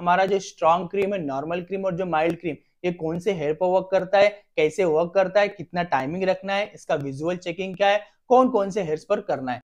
हमारा जो strong cream है नॉर्मल क्रीम और जो माइल्ड क्रीम ये कौन से हेयर पर वर्क करता है कैसे वर्क करता है कितना टाइमिंग रखना है इसका विजुअल चेकिंग क्या है कौन कौन से हेयर्स पर करना है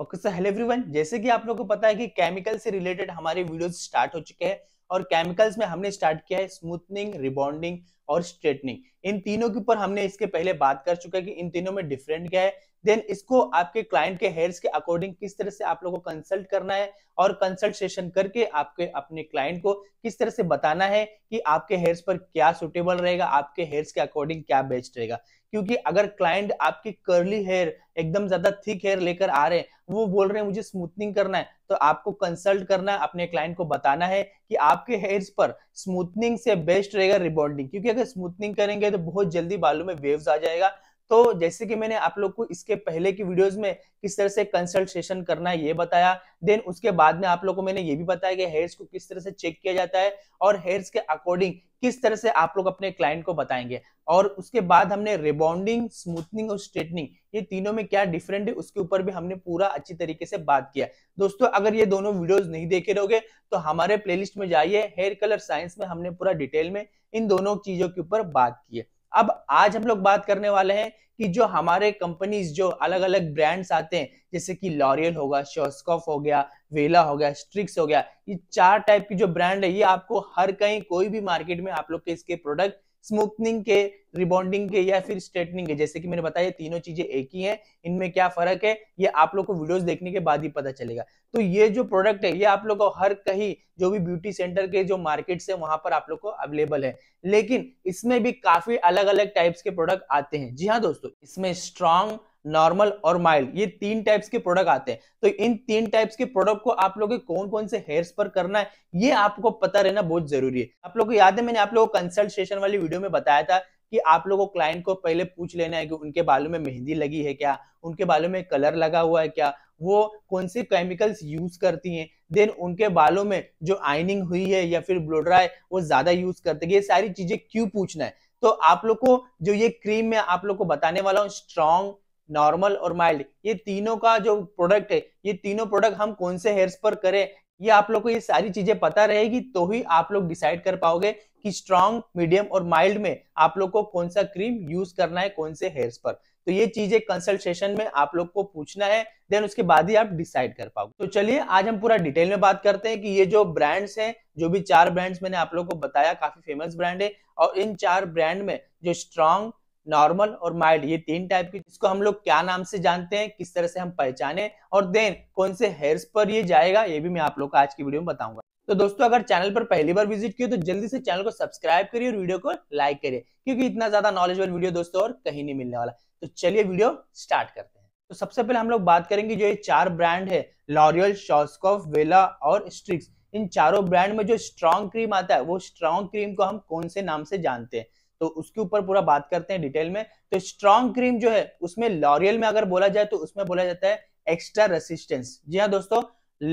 ओके सर हेलो एवरीवन जैसे कि आप लोगों को पता है कि केमिकल से रिलेटेड हमारे वीडियोस स्टार्ट हो चुके हैं और केमिकल्स में हमने स्टार्ट किया है स्मूथनिंग रिबॉन्डिंग और स्ट्रेटनिंग इन तीनों के ऊपर हमने इसके पहले बात कर चुके हैं कि इन तीनों में डिफरेंट क्या है देन इसको आपके क्लाइंट के हेयर्स के अकॉर्डिंग किस तरह से आप लोगों को कंसल्ट करना है और कंसल्ट सेशन करके आपके अपने क्लाइंट को किस तरह से बताना है कि आपके हेयर्स पर क्या सुटेबल रहेगा आपके हेयर्स के अकॉर्डिंग क्या बेस्ट रहेगा क्योंकि अगर क्लाइंट आपकी कर्ली हेयर एकदम ज्यादा थिक हेयर लेकर आ रहे हैं वो बोल रहे हैं मुझे स्मूथनिंग करना है तो आपको कंसल्ट करना है अपने क्लाइंट को बताना है कि आपके हेयर्स पर स्मूथनिंग से बेस्ट रहेगा रिबॉन्डिंग क्योंकि अगर स्मूथनिंग करेंगे तो बहुत जल्दी बालों में वेव्स आ जाएगा तो जैसे कि मैंने आप लोग को इसके पहले की वीडियोस में किस तरह से कंसल्टेशन करना है ये बताया देन उसके बाद में आप लोग को मैंने ये भी बताया कि हेयर्स को किस तरह से चेक किया जाता है और हेयर्स के अकॉर्डिंग किस तरह से आप लोग अपने क्लाइंट को बताएंगे और उसके बाद हमने रिबॉन्डिंग स्मूथनिंग और स्ट्रेटनिंग ये तीनों में क्या डिफरेंट है उसके ऊपर भी हमने पूरा अच्छी तरीके से बात किया दोस्तों अगर ये दोनों वीडियोस नहीं देखे रहोगे तो हमारे प्लेलिस्ट में जाइए हेयर कलर साइंस में हमने पूरा डिटेल में इन दोनों चीजों के ऊपर बात की है अब आज हम लोग बात करने वाले हैं कि जो हमारे कंपनीज जो अलग अलग ब्रांड्स आते हैं जैसे कि लॉरियल होगा शोस्कॉफ हो गया वेला हो गया स्ट्रिक्स हो गया ये चार टाइप की जो ब्रांड है ये आपको हर कहीं कोई भी मार्केट में आप लोग के इसके प्रोडक्ट स्मूथनिंग के रिबॉन्डिंग के या फिर स्ट्रेटनिंग के जैसे कि मैंने बताया तीनों चीजें एक ही हैं इनमें क्या फर्क है ये आप लोग को वीडियोस देखने के बाद ही पता चलेगा तो ये जो प्रोडक्ट है ये आप लोग को हर कहीं जो भी ब्यूटी सेंटर के जो मार्केट्स है वहां पर आप लोग को अवेलेबल है लेकिन इसमें भी काफी अलग अलग टाइप्स के प्रोडक्ट आते हैं जी हाँ दोस्तों इसमें स्ट्रॉन्ग नॉर्मल और माइल्ड ये तीन टाइप्स के प्रोडक्ट आते हैं तो इन तीन टाइप्स के प्रोडक्ट को आप के कौन कौन से हेयर्स पर करना है ये आपको पता रहना बहुत जरूरी है आप लोग को याद है मैंने आप लोगों को कंसल्टेशन वाली वीडियो में बताया था कि आप लोगों को क्लाइंट को पहले पूछ लेना है कि उनके बालों में मेहंदी लगी है क्या उनके बालों में कलर लगा हुआ है क्या वो कौन से केमिकल्स यूज करती हैं देन उनके बालों में जो आइनिंग हुई है या फिर ब्लोड्राई वो ज्यादा यूज करते हैं ये सारी चीजें क्यों पूछना है तो आप लोग को जो ये क्रीम मैं आप लोग को बताने वाला हूँ स्ट्रॉन्ग नॉर्मल और माइल्ड ये तीनों का जो प्रोडक्ट है ये तीनों प्रोडक्ट हम कौन से हेयर्स पर करें ये आप लोग को ये सारी चीजें पता रहेगी तो ही आप लोग डिसाइड कर पाओगे कि स्ट्रांग मीडियम और माइल्ड में आप लोग को कौन सा क्रीम यूज करना है कौन से हेयर्स पर तो ये चीजें कंसल्टेशन में आप लोग को पूछना है देन उसके बाद ही आप डिसाइड कर पाओगे तो चलिए आज हम पूरा डिटेल में बात करते हैं कि ये जो ब्रांड्स हैं जो भी चार ब्रांड्स मैंने आप लोग को बताया काफी फेमस ब्रांड है और इन चार ब्रांड में जो स्ट्रांग नॉर्मल और माइल्ड ये तीन टाइप की जिसको हम लोग क्या नाम से जानते हैं किस तरह से हम पहचाने और देन कौन से हेयर्स पर ये जाएगा ये भी मैं आप लोग को आज की वीडियो में बताऊंगा तो दोस्तों अगर चैनल पर पहली बार विजिट किए तो जल्दी से चैनल को सब्सक्राइब करिए और वीडियो को लाइक करिए क्योंकि इतना ज्यादा नॉलेज वीडियो दोस्तों और कहीं नहीं मिलने वाला तो चलिए वीडियो स्टार्ट करते हैं तो सबसे पहले हम लोग बात करेंगे जो ये चार ब्रांड है लॉरियल शॉस्कॉफ वेला और स्ट्रिक्स इन चारों ब्रांड में जो स्ट्रॉन्ग क्रीम आता है वो स्ट्रॉन्ग क्रीम को हम कौन से नाम से जानते हैं तो उसके ऊपर पूरा बात करते हैं डिटेल में तो स्ट्रॉन्ग क्रीम जो है उसमें लॉरियल में अगर बोला जाए तो उसमें बोला जाता है एक्स्ट्रा रेसिस्टेंस जी हाँ दोस्तों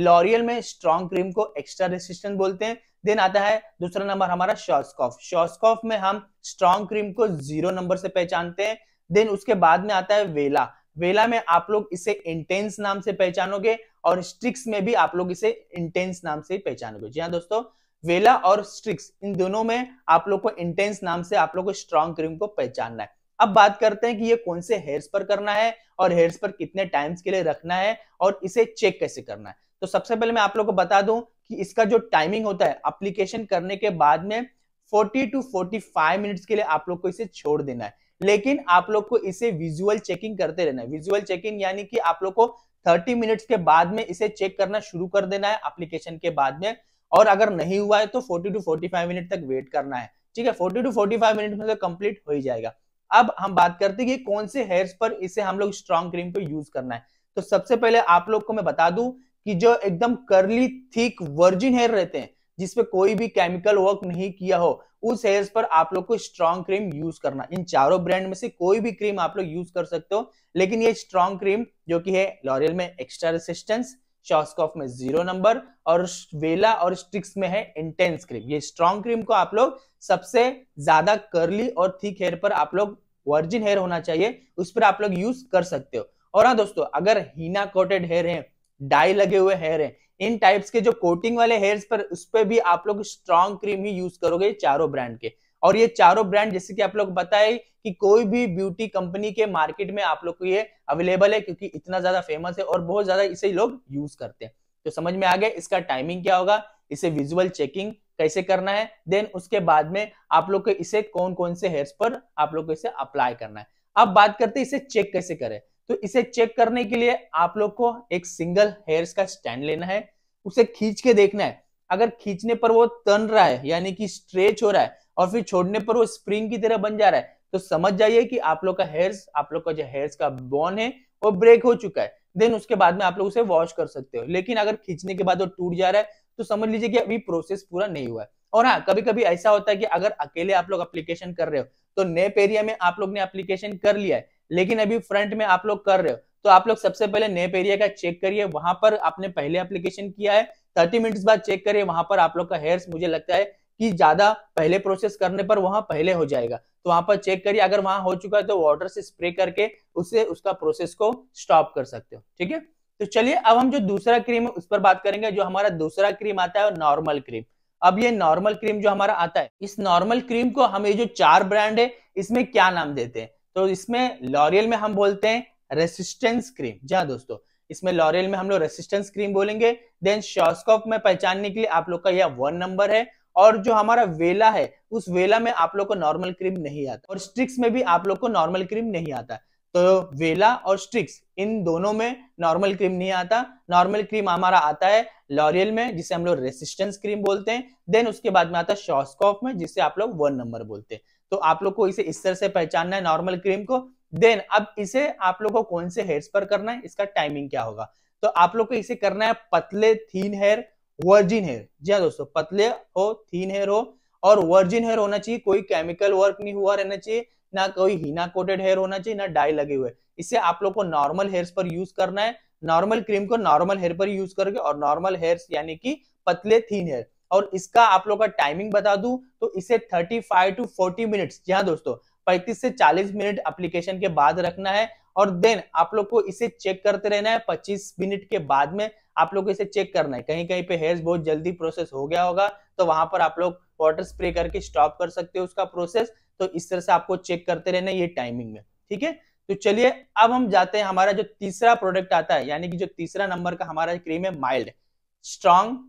लॉरियल में स्ट्रॉन्ग क्रीम को एक्स्ट्रा रेसिस्टेंस बोलते हैं देन आता है दूसरा नंबर हमारा शॉर्सकॉफ शॉर्सकॉफ में हम स्ट्रॉन्ग क्रीम को जीरो नंबर से पहचानते हैं देन उसके बाद में आता है वेला वेला में आप लोग इसे इंटेंस नाम से पहचानोगे और स्ट्रिक्स में भी आप लोग इसे इंटेंस नाम से पहचानोगे जी हाँ दोस्तों वेला और स्ट्रिक्स इन दोनों में आप लोग को इंटेंस नाम से आप लोग को स्ट्रॉन्ग क्रीम को पहचानना है अब बात करते हैं कि ये कौन से हेयर्स पर करना है और हेयर्स पर कितने टाइम्स के लिए रखना है और इसे चेक कैसे करना है तो सबसे पहले मैं आप लोग को बता दूं कि इसका जो टाइमिंग होता है अप्लीकेशन करने के बाद में 40 टू 45 मिनट्स के लिए आप लोग को इसे छोड़ देना है लेकिन आप लोग को इसे विजुअल चेकिंग करते रहना है विजुअल चेकिंग यानी कि आप लोग को 30 मिनट्स के बाद में इसे चेक करना शुरू कर देना है अप्लीकेशन के बाद में और अगर नहीं हुआ है तो 40 टू 45 मिनट तक वेट करना है ठीक है 40 टू 45 मिनट में तो कंप्लीट हो ही जाएगा अब हम बात करते हैं कि कौन से हेयर्स पर इसे हम लोग स्ट्रॉन्ग क्रीम को यूज करना है तो सबसे पहले आप लोग को मैं बता दू की जो एकदम करली थिक वर्जिन हेयर रहते हैं जिसपे कोई भी केमिकल वर्क नहीं किया हो उस हेयर्स पर आप लोग को स्ट्रॉन्ग क्रीम यूज करना इन चारों ब्रांड में से कोई भी क्रीम आप लोग यूज कर सकते हो लेकिन ये स्ट्रॉन्ग क्रीम जो कि है लॉरियल में एक्स्ट्रा रेसिस्टेंस चौस्कॉफ में जीरो नंबर और वेला और स्ट्रिक्स में है इंटेंस क्रीम ये स्ट्रॉन्ग क्रीम को आप लोग सबसे ज्यादा करली और थीक हेयर पर आप लोग वर्जिन हेयर होना चाहिए उस पर आप लोग यूज कर सकते हो और हाँ दोस्तों अगर हीना कोटेड हेयर है डाई लगे हुए हेयर है इन टाइप्स के जो कोटिंग वाले हेयर्स पर उस पर भी आप लोग स्ट्रॉन्ग क्रीम ही यूज करोगे चारों ब्रांड के और ये चारों ब्रांड जैसे कि आप लोग बताए कि कोई भी ब्यूटी कंपनी के मार्केट में आप लोग को ये अवेलेबल है क्योंकि इतना ज्यादा फेमस है और बहुत ज्यादा इसे लोग यूज करते हैं तो समझ में आ गया इसका टाइमिंग क्या होगा इसे विजुअल चेकिंग कैसे करना है देन उसके बाद में आप लोग को इसे कौन कौन से हेयर्स पर आप लोग को इसे अप्लाई करना है अब बात करते इसे चेक कैसे करें तो इसे चेक करने के लिए आप लोग को एक सिंगल हेयर्स का स्टैंड लेना है उसे खींच के देखना है अगर खींचने पर वो तन रहा है यानी कि स्ट्रेच हो रहा है और फिर छोड़ने पर वो स्प्रिंग की तरह बन जा रहा है तो समझ जाइए कि आप लोग का हेयर्स आप लोग का जो हेयर्स का बॉन है वो ब्रेक हो चुका है देन उसके बाद में आप लोग उसे वॉश कर सकते हो लेकिन अगर खींचने के बाद वो टूट जा रहा है तो समझ लीजिए कि अभी प्रोसेस पूरा नहीं हुआ है और हाँ कभी कभी ऐसा होता है कि अगर अकेले आप लोग एप्लीकेशन कर रहे हो तो नेप एरिया में आप लोग ने एप्लीकेशन कर लिया है लेकिन अभी फ्रंट में आप लोग कर रहे हो तो आप लोग सबसे पहले नेप एरिया का चेक करिए वहां पर आपने पहले एप्लीकेशन किया है थर्टी मिनट्स बाद चेक करें वहां पर आप लोग का हेयर्स मुझे लगता है कि ज्यादा पहले प्रोसेस करने पर वहां पहले हो जाएगा तो वहां पर चेक करिए अगर वहां हो चुका है तो वाटर से स्प्रे करके उससे उसका प्रोसेस को स्टॉप कर सकते हो ठीक है तो चलिए अब हम जो दूसरा क्रीम है उस पर बात करेंगे जो हमारा दूसरा क्रीम आता है नॉर्मल क्रीम अब ये नॉर्मल क्रीम जो हमारा आता है इस नॉर्मल क्रीम को हम ये जो चार ब्रांड है इसमें क्या नाम देते हैं तो इसमें लॉरियल में हम बोलते हैं रेसिस्टेंस क्रीम जहां दोस्तों इसमें लॉरियल में हम लोग रेसिस्टेंस क्रीम बोलेंगे देन शॉस्कॉफ में पहचानने के लिए आप लोग का यह वन नंबर है और जो हमारा वेला है उस वेला में आप लोग को नॉर्मल क्रीम नहीं आता और स्ट्रिक्स में भी आप लोग को नॉर्मल क्रीम नहीं आता तो वेला और स्ट्रिक्स इन दोनों में नॉर्मल क्रीम नहीं आता नॉर्मल क्रीम हमारा आता है लॉरियल में जिसे हम लोग रेसिस्टेंस क्रीम बोलते हैं देन उसके बाद में आता है शॉस्कॉफ में जिसे आप लोग वन नंबर बोलते हैं तो आप लोग को इसे इस तरह से पहचानना है नॉर्मल क्रीम को देन अब इसे आप लोग को कौन से हेयर्स पर करना है इसका टाइमिंग क्या होगा तो आप लोग को इसे करना है पतले थीन हेयर वर्जिन हेयर जी हाँ दोस्तों पतले हो थीन हेयर हो और वर्जिन हेयर होना चाहिए कोई केमिकल वर्क नहीं हुआ रहना चाहिए ना कोई हीना कोटेड हेयर होना चाहिए ना डाई लगे हुए इसे आप लोग को नॉर्मल हेयर्स पर यूज करना है नॉर्मल क्रीम को नॉर्मल हेयर पर यूज करके और नॉर्मल हेयर्स यानी कि पतले थीन हेयर और इसका आप लोग का टाइमिंग बता दू तो इसे thirty five to forty minutes जी हाँ दोस्तों 35 से चालीस मिनट एप्लीकेशन के बाद रखना है और देन आप लोग को इसे चेक करते रहना है 25 मिनट के बाद में आप लोग को इसे चेक करना है कहीं कहीं पे हेयर्स बहुत जल्दी प्रोसेस हो गया होगा तो वहां पर आप लोग वाटर स्प्रे करके स्टॉप कर सकते हो उसका प्रोसेस तो इस तरह से आपको चेक करते रहना ये टाइमिंग में ठीक है तो चलिए अब हम जाते हैं हमारा जो तीसरा प्रोडक्ट आता है यानी कि जो तीसरा नंबर का हमारा क्रीम है माइल्ड स्ट्रॉन्ग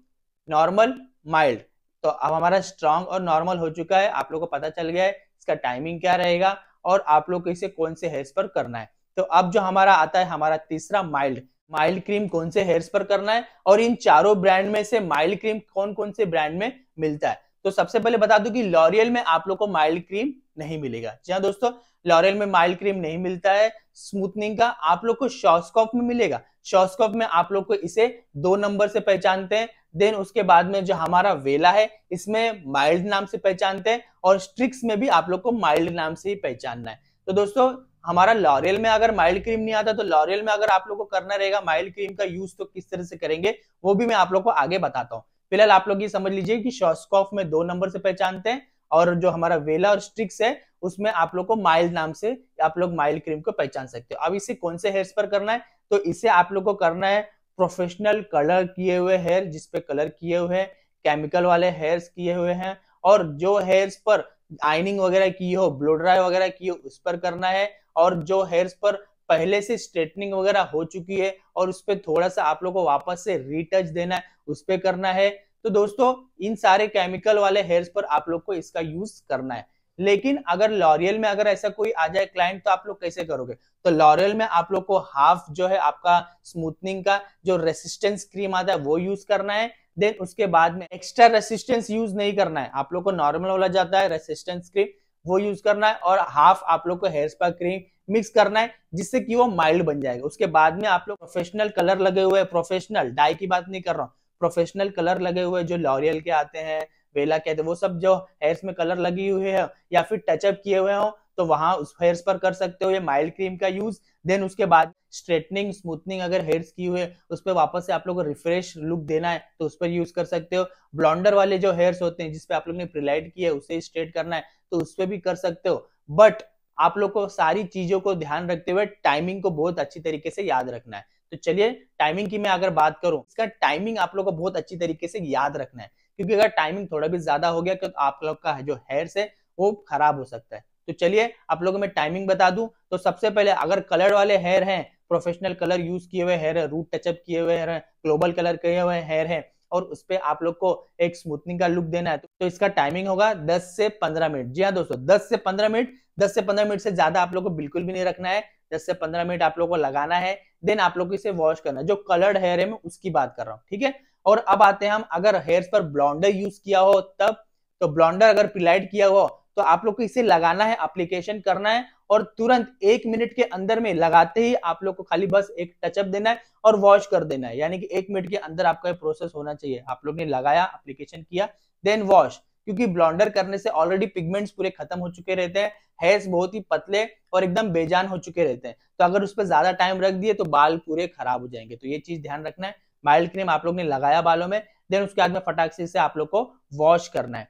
नॉर्मल माइल्ड तो अब हमारा स्ट्रांग और नॉर्मल हो चुका है आप लोग को पता चल गया है इसका टाइमिंग क्या रहेगा और आप लोग इसे कौन से हेयर्स पर करना है तो अब जो हमारा आता है हमारा तीसरा माइल्ड माइल्ड क्रीम कौन से हेयर्स पर करना है और इन चारों ब्रांड में से माइल्ड क्रीम कौन कौन से ब्रांड में मिलता है तो सबसे पहले बता दू कि लॉरियल में आप लोग को माइल्ड क्रीम नहीं मिलेगा जी हाँ दोस्तों लॉरियल में माइल्ड क्रीम नहीं मिलता है स्मूथनिंग का आप लोग को शॉस्कॉफ में मिलेगा शॉस्कॉफ में आप लोग को इसे दो नंबर से पहचानते हैं देन उसके बाद में जो हमारा वेला है इसमें माइल्ड नाम से पहचानते हैं और स्ट्रिक्स में भी आप लोग को माइल्ड नाम से ही पहचानना है तो दोस्तों हमारा लॉरियल में अगर माइल्ड क्रीम नहीं आता तो लॉरियल में अगर आप लोग को करना रहेगा माइल्ड क्रीम का यूज तो किस तरह से करेंगे वो भी मैं आप लोग को आगे बताता हूँ फिलहाल आप लोग ये समझ लीजिए कि शॉस्कॉफ में दो नंबर से पहचानते हैं और जो हमारा वेला और स्ट्रिक्स है उसमें आप लोग को माइल नाम से आप लोग माइल क्रीम को पहचान सकते हो अब इसे कौन से हेयर्स पर करना है तो इसे आप लोग को करना है प्रोफेशनल कलर किए हुए हेयर जिसपे कलर किए हुए हैं केमिकल वाले हेयर्स किए हुए हैं और जो हेयर्स पर आइनिंग वगैरह की हो ब्लो ड्राई वगैरह की हो उस पर करना है और जो हेयर्स पर पहले से स्ट्रेटनिंग वगैरह हो चुकी है और उस पर थोड़ा सा आप लोग को वापस से रीटच देना है उस पर करना है तो दोस्तों इन सारे केमिकल वाले हेयर्स पर आप लोग को इसका यूज करना है लेकिन अगर लॉरियल में अगर ऐसा कोई आ जाए क्लाइंट तो आप लोग कैसे करोगे तो लॉरियल में आप लोग को हाफ जो है आपका स्मूथनिंग का जो रेसिस्टेंस क्रीम आता है वो यूज करना है देन उसके बाद में एक्स्ट्रा रेसिस्टेंस यूज नहीं करना है आप लोग को नॉर्मल वाला जाता है रेसिस्टेंस क्रीम वो यूज करना है और हाफ आप लोग को हेयर स्पा क्रीम मिक्स करना है जिससे कि वो माइल्ड बन जाएगा उसके बाद में आप लोग प्रोफेशनल कलर लगे हुए प्रोफेशनल डाई की बात नहीं कर रहा हूँ प्रोफेशनल कलर लगे हुए जो लॉरियल के आते हैं वेला कहते हैं वो सब जो हेयर्स में कलर लगी हुई है या फिर टचअप किए हुए हो तो वहां उस हेयर्स पर कर सकते हो ये माइल्ड क्रीम का यूज देन उसके बाद स्ट्रेटनिंग स्मूथनिंग अगर हेयर्स की हुए उस पर वापस से आप लोग को रिफ्रेश लुक देना है तो उस पर यूज कर सकते हो ब्लॉन्डर वाले जो हेयर्स होते हैं जिसपे आप लोग ने प्रिलाइट किया है उसे स्ट्रेट करना है तो उस पर भी कर सकते हो बट आप लोग को सारी चीजों को ध्यान रखते हुए टाइमिंग को बहुत अच्छी तरीके से याद रखना है तो चलिए टाइमिंग की मैं अगर बात करूं इसका टाइमिंग आप लोग को बहुत अच्छी तरीके से याद रखना है क्योंकि अगर टाइमिंग थोड़ा भी ज्यादा हो गया तो आप लोग का जो हेयर है वो खराब हो सकता है तो चलिए आप लोगों में टाइमिंग बता दूं तो सबसे पहले अगर कलर वाले हेयर हैं प्रोफेशनल कलर यूज किए हुए हेयर है रूट टचअप किए हुए हेयर है ग्लोबल कलर किए हुए हेयर है और उस पर आप लोग को एक स्मूथनिंग का लुक देना है तो इसका टाइमिंग होगा 10 से 15 मिनट जी हाँ दोस्तों 10 से 15 मिनट 10 से 15 मिनट से ज्यादा आप लोग को बिल्कुल भी नहीं रखना है दस से पंद्रह मिनट आप लोग को लगाना है देन आप लोग इसे वॉश करना जो कलर्ड हेयर है मैं उसकी बात कर रहा हूँ ठीक है और अब आते हैं हम अगर हेयर पर ब्लॉन्डर यूज किया हो तब तो ब्लॉन्डर अगर प्लाइड किया हो तो आप लोग को इसे लगाना है अप्लीकेशन करना है और तुरंत एक मिनट के अंदर में लगाते ही आप लोग को खाली बस एक टचअप देना है और वॉश कर देना है यानी कि एक मिनट के अंदर आपका ये प्रोसेस होना चाहिए आप लोग ने लगाया अप्लीकेशन किया देन वॉश क्योंकि ब्लॉन्डर करने से ऑलरेडी पिगमेंट्स पूरे खत्म हो चुके रहते हैं हेयर्स बहुत ही पतले और एकदम बेजान हो चुके रहते हैं तो अगर उस पर ज्यादा टाइम रख दिए तो बाल पूरे खराब हो जाएंगे तो ये चीज ध्यान रखना है माइल्ड क्रीम आप लोग ने लगाया बालों में देन उसके बाद में फटाक से आप लोग को वॉश करना है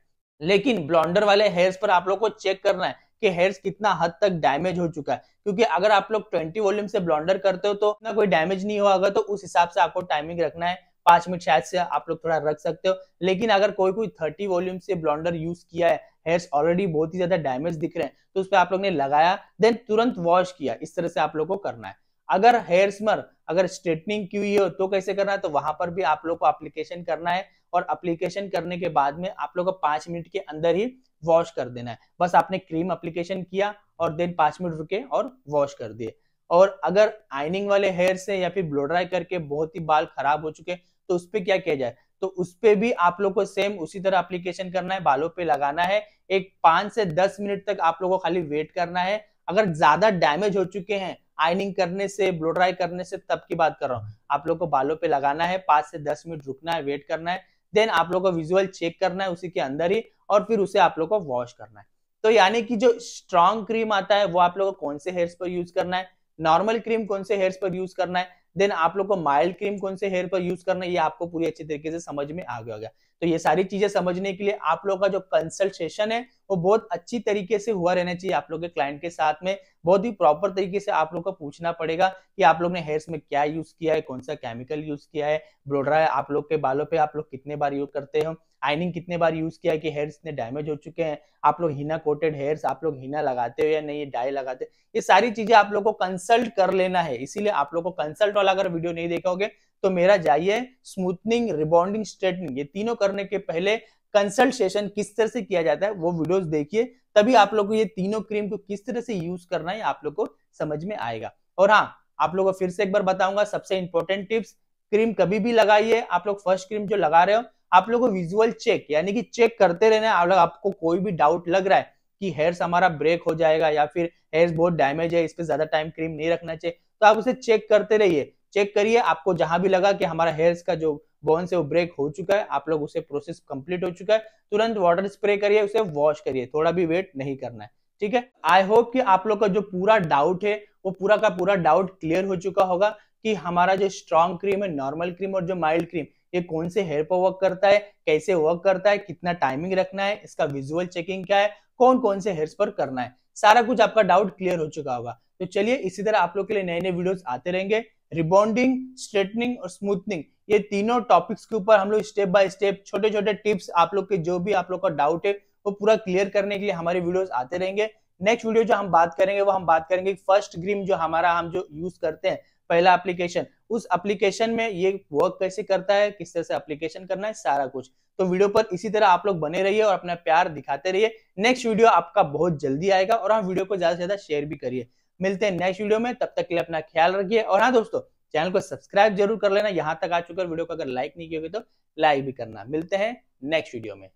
लेकिन ब्लॉन्डर वाले हेयर्स पर आप लोग को चेक करना है कि हेयर्स कितना हद तक डैमेज हो चुका है क्योंकि अगर आप लोग 20 वॉल्यूम से ब्लॉन्डर करते हो तो ना कोई डैमेज नहीं हुआ होगा तो उस हिसाब से आपको टाइमिंग रखना है पांच मिनट शायद से आप लोग थोड़ा रख सकते हो लेकिन अगर कोई कोई थर्टी वॉल्यूम से ब्लॉन्डर यूज किया है हेयर्स ऑलरेडी बहुत ही ज्यादा डैमेज दिख रहे हैं तो उस पर आप लोग ने लगाया देन तुरंत वॉश किया इस तरह से आप लोग को करना है अगर हेयर स्मर अगर स्ट्रेटनिंग की हुई हो तो कैसे करना है तो वहां पर भी आप लोग को अप्लीकेशन करना है और अप्लीकेशन करने के बाद में आप लोग को पांच मिनट के अंदर ही वॉश कर देना है बस आपने क्रीम अप्लीकेशन किया और देन पांच मिनट रुके और वॉश कर दिए और अगर आइनिंग वाले हेयर से या फिर ब्लो ड्राई करके बहुत ही बाल खराब हो चुके तो उसपे क्या किया जाए तो उसपे भी आप लोग को सेम उसी तरह अप्लीकेशन करना है बालों पे लगाना है एक पांच से दस मिनट तक आप लोगों को खाली वेट करना है अगर ज्यादा डैमेज हो चुके हैं आयनिंग करने से ब्लो ड्राई करने से तब की बात कर रहा हूँ आप लोग को बालों पे लगाना है पांच से दस मिनट रुकना है वेट करना है देन आप लोग को विजुअल चेक करना है उसी के अंदर ही और फिर उसे आप लोग को वॉश करना है तो यानी कि जो स्ट्रॉन्ग क्रीम आता है वो आप लोग को कौन से हेयर्स पर यूज करना है नॉर्मल क्रीम कौन से हेयर्स पर यूज करना है देन आप लोग को माइल्ड क्रीम कौन से हेयर पर यूज करना है ये आपको पूरी अच्छी तरीके से समझ में आ गया तो ये सारी चीजें समझने के लिए आप लोगों का जो कंसल्टेशन है वो बहुत अच्छी तरीके से हुआ रहना चाहिए आप लोग के क्लाइंट के साथ में बहुत ही प्रॉपर तरीके से आप लोग को पूछना पड़ेगा कि आप लोग ने हेयर्स में क्या यूज किया है कौन सा केमिकल यूज किया है ब्लोड्रायर आप लोग के बालों पे आप लोग कितने बार यूज करते हो आइनिंग कितने बार यूज किया है कि हेयर्स इतने डैमेज हो चुके हैं आप लोग हीना कोटेड हेयर्स आप लोग हीना लगाते हो या नहीं डाई लगाते ये सारी चीजें आप लोग को कंसल्ट कर लेना है इसीलिए आप लोग को कंसल्ट वाला अगर वीडियो नहीं देखा तो मेरा जाइए स्मूथनिंग रिबॉन्डिंग स्ट्रेटनिंग ये तीनों करने के पहले कंसल्ट सेशन किस तरह से किया जाता है वो वीडियोस देखिए तभी आप लोग को ये तीनों क्रीम को किस तरह से यूज करना है आप लोग को समझ में आएगा और हाँ आप लोगों को फिर से एक बार बताऊंगा सबसे इंपॉर्टेंट टिप्स क्रीम कभी भी लगाइए आप लोग फर्स्ट क्रीम जो लगा रहे हो आप लोगों को विजुअल चेक यानी कि चेक करते रहना आप लोग आपको कोई भी डाउट लग रहा है कि हेयर्स हमारा ब्रेक हो जाएगा या फिर हेयर्स बहुत डैमेज है इस पर ज्यादा टाइम क्रीम नहीं रखना चाहिए तो आप उसे चेक करते रहिए चेक करिए आपको जहां भी लगा कि हमारा हेयर्स का जो बोन्स है वो ब्रेक हो चुका है आप लोग उसे प्रोसेस कंप्लीट हो चुका है तुरंत वाटर स्प्रे करिए उसे वॉश करिए थोड़ा भी वेट नहीं करना है ठीक है आई होप कि आप लोग का जो पूरा डाउट है वो पूरा का पूरा डाउट क्लियर हो चुका होगा कि हमारा जो स्ट्रॉन्ग क्रीम है नॉर्मल क्रीम और जो माइल्ड क्रीम ये कौन से हेयर पर वर्क करता है कैसे वर्क करता है कितना टाइमिंग रखना है इसका विजुअल चेकिंग क्या है कौन कौन से हेयर्स पर करना है सारा कुछ आपका डाउट क्लियर हो चुका होगा तो चलिए इसी तरह आप लोग के लिए नए नए वीडियोस आते रहेंगे रिबॉन्डिंग स्ट्रेटनिंग और स्मूथनिंग ये तीनों टॉपिक्स के ऊपर हम लोग स्टेप बाय स्टेप छोटे छोटे टिप्स आप लोग के जो भी आप लोग का डाउट है वो पूरा क्लियर करने के लिए हमारे वीडियोस आते रहेंगे नेक्स्ट वीडियो जो हम बात करेंगे वो हम बात करेंगे फर्स्ट ग्रीम जो हमारा हम जो यूज करते हैं पहला एप्लीकेशन उस एप्लीकेशन में ये वर्क कैसे करता है किस तरह से एप्लीकेशन करना है सारा कुछ तो वीडियो पर इसी तरह आप लोग बने रहिए और अपना प्यार दिखाते रहिए नेक्स्ट वीडियो आपका बहुत जल्दी आएगा और हम वीडियो को ज्यादा से ज्यादा शेयर भी करिए मिलते हैं नेक्स्ट वीडियो में तब तक के लिए अपना ख्याल रखिए और हाँ दोस्तों चैनल को सब्सक्राइब जरूर कर लेना यहाँ तक आ चुका है वीडियो को अगर लाइक नहीं किया तो लाइक भी करना मिलते हैं नेक्स्ट वीडियो में